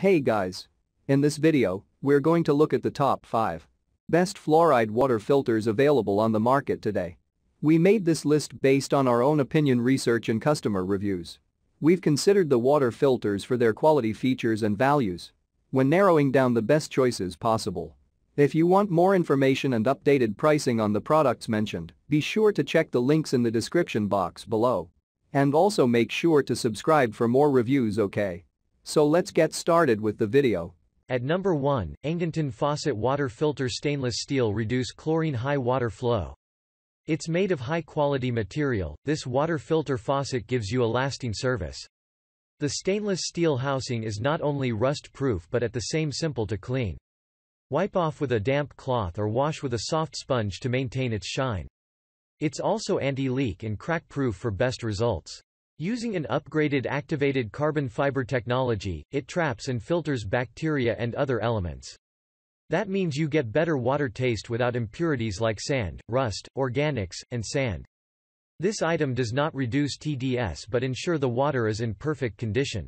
Hey guys! In this video, we're going to look at the top 5 best fluoride water filters available on the market today. We made this list based on our own opinion research and customer reviews. We've considered the water filters for their quality features and values when narrowing down the best choices possible. If you want more information and updated pricing on the products mentioned, be sure to check the links in the description box below. And also make sure to subscribe for more reviews okay. So let's get started with the video. At number 1, Engenton Faucet Water Filter Stainless Steel Reduce Chlorine High Water Flow. It's made of high-quality material, this water filter faucet gives you a lasting service. The stainless steel housing is not only rust-proof but at the same simple to clean. Wipe off with a damp cloth or wash with a soft sponge to maintain its shine. It's also anti-leak and crack-proof for best results. Using an upgraded activated carbon fiber technology, it traps and filters bacteria and other elements. That means you get better water taste without impurities like sand, rust, organics, and sand. This item does not reduce TDS but ensure the water is in perfect condition.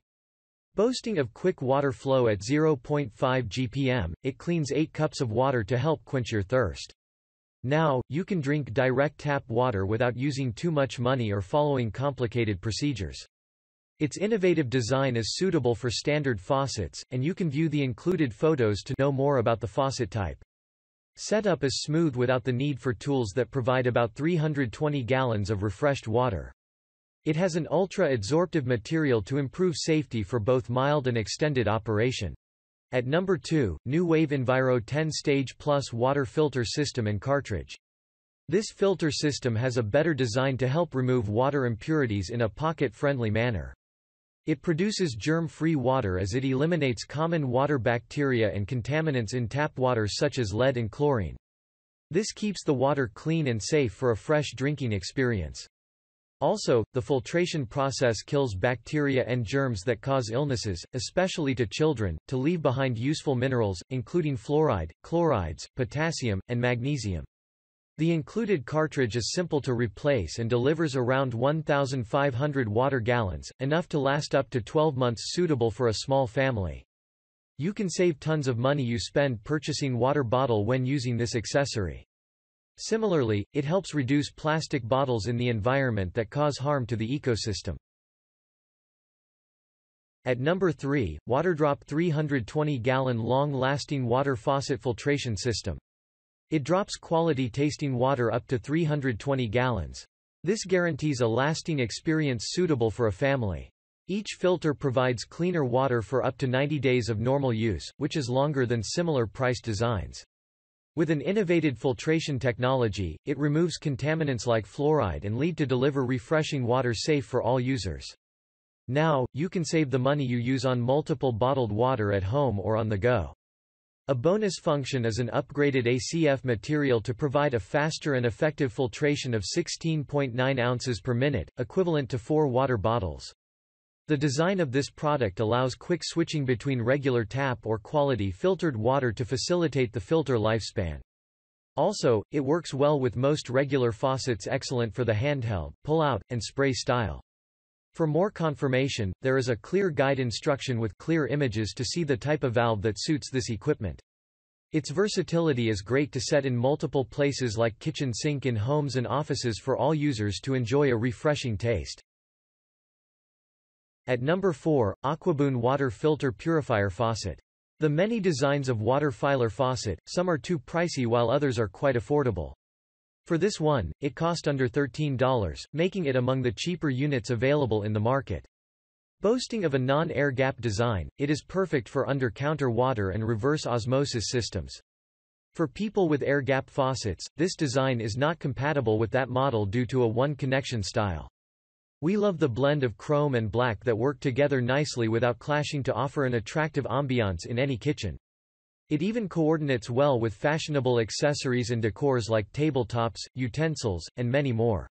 Boasting of quick water flow at 0.5 GPM, it cleans 8 cups of water to help quench your thirst. Now, you can drink direct tap water without using too much money or following complicated procedures. Its innovative design is suitable for standard faucets, and you can view the included photos to know more about the faucet type. Setup is smooth without the need for tools that provide about 320 gallons of refreshed water. It has an ultra-adsorptive material to improve safety for both mild and extended operation. At number 2, New Wave Enviro 10-stage plus water filter system and cartridge. This filter system has a better design to help remove water impurities in a pocket-friendly manner. It produces germ-free water as it eliminates common water bacteria and contaminants in tap water such as lead and chlorine. This keeps the water clean and safe for a fresh drinking experience. Also, the filtration process kills bacteria and germs that cause illnesses, especially to children, to leave behind useful minerals, including fluoride, chlorides, potassium, and magnesium. The included cartridge is simple to replace and delivers around 1,500 water gallons, enough to last up to 12 months suitable for a small family. You can save tons of money you spend purchasing water bottle when using this accessory. Similarly, it helps reduce plastic bottles in the environment that cause harm to the ecosystem. At number 3, Waterdrop 320-gallon long-lasting water faucet filtration system. It drops quality tasting water up to 320 gallons. This guarantees a lasting experience suitable for a family. Each filter provides cleaner water for up to 90 days of normal use, which is longer than similar price designs. With an innovated filtration technology, it removes contaminants like fluoride and lead to deliver refreshing water safe for all users. Now, you can save the money you use on multiple bottled water at home or on the go. A bonus function is an upgraded ACF material to provide a faster and effective filtration of 16.9 ounces per minute, equivalent to four water bottles. The design of this product allows quick switching between regular tap or quality filtered water to facilitate the filter lifespan. Also, it works well with most regular faucets excellent for the handheld, pull-out, and spray style. For more confirmation, there is a clear guide instruction with clear images to see the type of valve that suits this equipment. Its versatility is great to set in multiple places like kitchen sink in homes and offices for all users to enjoy a refreshing taste. At number 4, Aquaboon Water Filter Purifier Faucet. The many designs of water filer faucet, some are too pricey while others are quite affordable. For this one, it cost under $13, making it among the cheaper units available in the market. Boasting of a non-air gap design, it is perfect for under-counter water and reverse osmosis systems. For people with air gap faucets, this design is not compatible with that model due to a one-connection style. We love the blend of chrome and black that work together nicely without clashing to offer an attractive ambiance in any kitchen. It even coordinates well with fashionable accessories and decors like tabletops, utensils, and many more.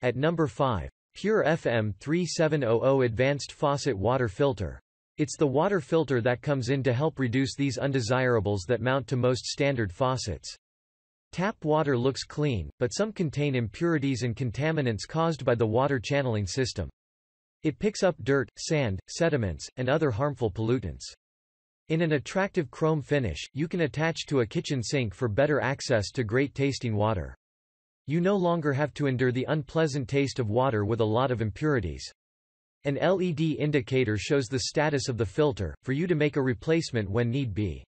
At number 5. Pure FM 3700 Advanced Faucet Water Filter. It's the water filter that comes in to help reduce these undesirables that mount to most standard faucets. Tap water looks clean, but some contain impurities and contaminants caused by the water channeling system. It picks up dirt, sand, sediments, and other harmful pollutants. In an attractive chrome finish, you can attach to a kitchen sink for better access to great tasting water. You no longer have to endure the unpleasant taste of water with a lot of impurities. An LED indicator shows the status of the filter, for you to make a replacement when need be.